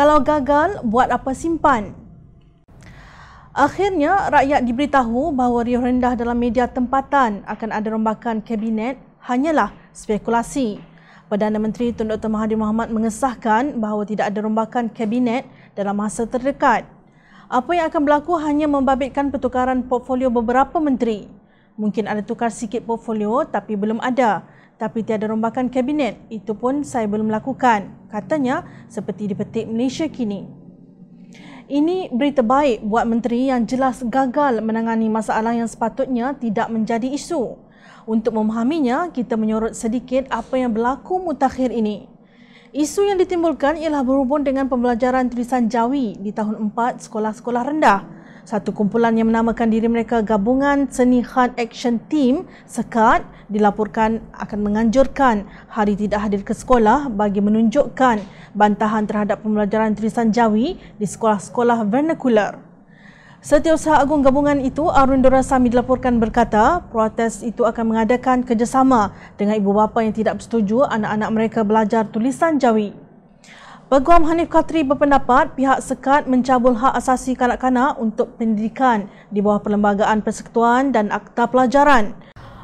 Kalau gagal, buat apa simpan? Akhirnya, rakyat diberitahu bahawa riuh rendah dalam media tempatan akan ada rombakan kabinet hanyalah spekulasi. Perdana Menteri Tun Dr. Mahathir Mohamad mengesahkan bahawa tidak ada rombakan kabinet dalam masa terdekat. Apa yang akan berlaku hanya membabitkan pertukaran portfolio beberapa menteri. Mungkin ada tukar sikit portfolio tapi belum ada tapi tiada rombakan kabinet. Itu pun saya belum lakukan, katanya seperti di dipetik Malaysia kini. Ini berita baik buat menteri yang jelas gagal menangani masalah yang sepatutnya tidak menjadi isu. Untuk memahaminya, kita menyorot sedikit apa yang berlaku mutakhir ini. Isu yang ditimbulkan ialah berhubung dengan pembelajaran tulisan Jawi di tahun 4 sekolah-sekolah rendah. Satu kumpulan yang menamakan diri mereka Gabungan Seni Han Action Team Sekat dilaporkan akan menganjurkan hari tidak hadir ke sekolah bagi menunjukkan bantahan terhadap pembelajaran tulisan Jawi di sekolah-sekolah vernakular. Setiausaha Agung Gabungan itu, Arun Sami dilaporkan berkata, protes itu akan mengadakan kerjasama dengan ibu bapa yang tidak bersetuju anak-anak mereka belajar tulisan Jawi. Peguam Hanif Katri berpendapat pihak sekat mencabul hak asasi kanak-kanak untuk pendidikan di bawah Perlembagaan Persekutuan dan Akta Pelajaran.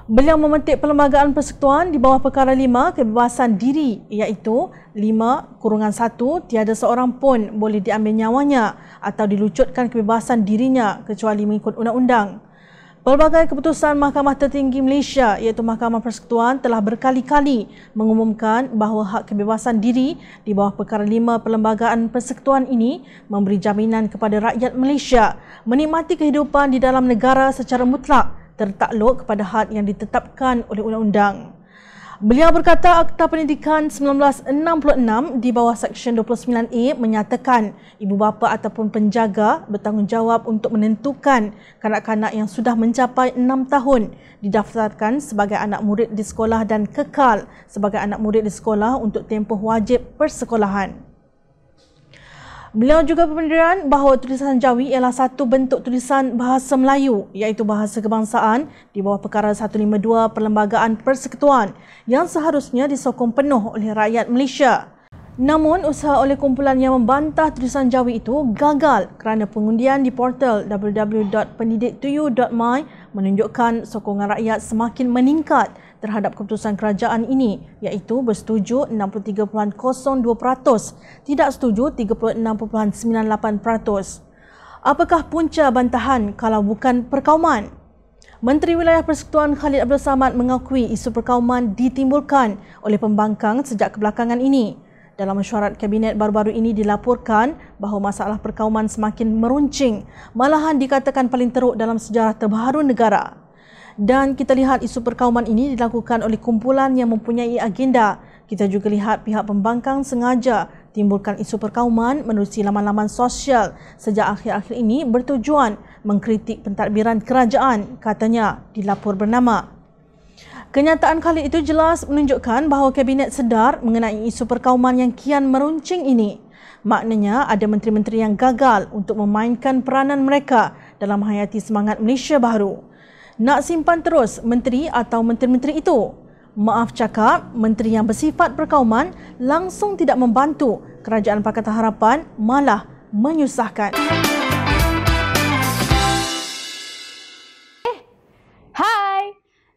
Beliau memetik Perlembagaan Persekutuan di bawah Perkara 5 Kebebasan Diri iaitu 5 kurungan 1 tiada seorang pun boleh diambil nyawanya atau dilucutkan kebebasan dirinya kecuali mengikut undang-undang. Pelbagai keputusan Mahkamah Tertinggi Malaysia iaitu Mahkamah Persekutuan telah berkali-kali mengumumkan bahawa hak kebebasan diri di bawah Perkara lima Perlembagaan Persekutuan ini memberi jaminan kepada rakyat Malaysia menikmati kehidupan di dalam negara secara mutlak tertakluk kepada hak yang ditetapkan oleh undang-undang. Beliau berkata Akta Pendidikan 1966 di bawah Seksyen 29A menyatakan ibu bapa ataupun penjaga bertanggungjawab untuk menentukan kanak-kanak yang sudah mencapai 6 tahun didaftarkan sebagai anak murid di sekolah dan kekal sebagai anak murid di sekolah untuk tempoh wajib persekolahan. Beliau juga berpendirian bahawa tulisan Jawi ialah satu bentuk tulisan bahasa Melayu iaitu bahasa kebangsaan di bawah perkara 152 Perlembagaan Persekutuan yang seharusnya disokong penuh oleh rakyat Malaysia. Namun, usaha oleh kumpulan yang membantah tulisan Jawi itu gagal kerana pengundian di portal www.pendidiktuyu.my menunjukkan sokongan rakyat semakin meningkat terhadap keputusan kerajaan ini iaitu bersetuju 63.02%, tidak setuju 36.98%. Apakah punca bantahan kalau bukan perkauman? Menteri Wilayah Persekutuan Khalid Abdul Samad mengakui isu perkauman ditimbulkan oleh pembangkang sejak kebelakangan ini. Dalam mesyuarat kabinet baru-baru ini dilaporkan bahawa masalah perkauman semakin meruncing, malahan dikatakan paling teruk dalam sejarah terbaru negara. Dan kita lihat isu perkauman ini dilakukan oleh kumpulan yang mempunyai agenda. Kita juga lihat pihak pembangkang sengaja timbulkan isu perkauman melalui laman-laman sosial sejak akhir-akhir ini bertujuan mengkritik pentadbiran kerajaan, katanya dilapor bernama. Kenyataan kali itu jelas menunjukkan bahawa kabinet sedar mengenai isu perkauman yang kian meruncing ini. Maknanya ada menteri-menteri yang gagal untuk memainkan peranan mereka dalam hayati semangat Malaysia baru. Nak simpan terus menteri atau menteri-menteri itu? Maaf cakap, menteri yang bersifat perkauman langsung tidak membantu Kerajaan Pakatan Harapan malah menyusahkan. Musik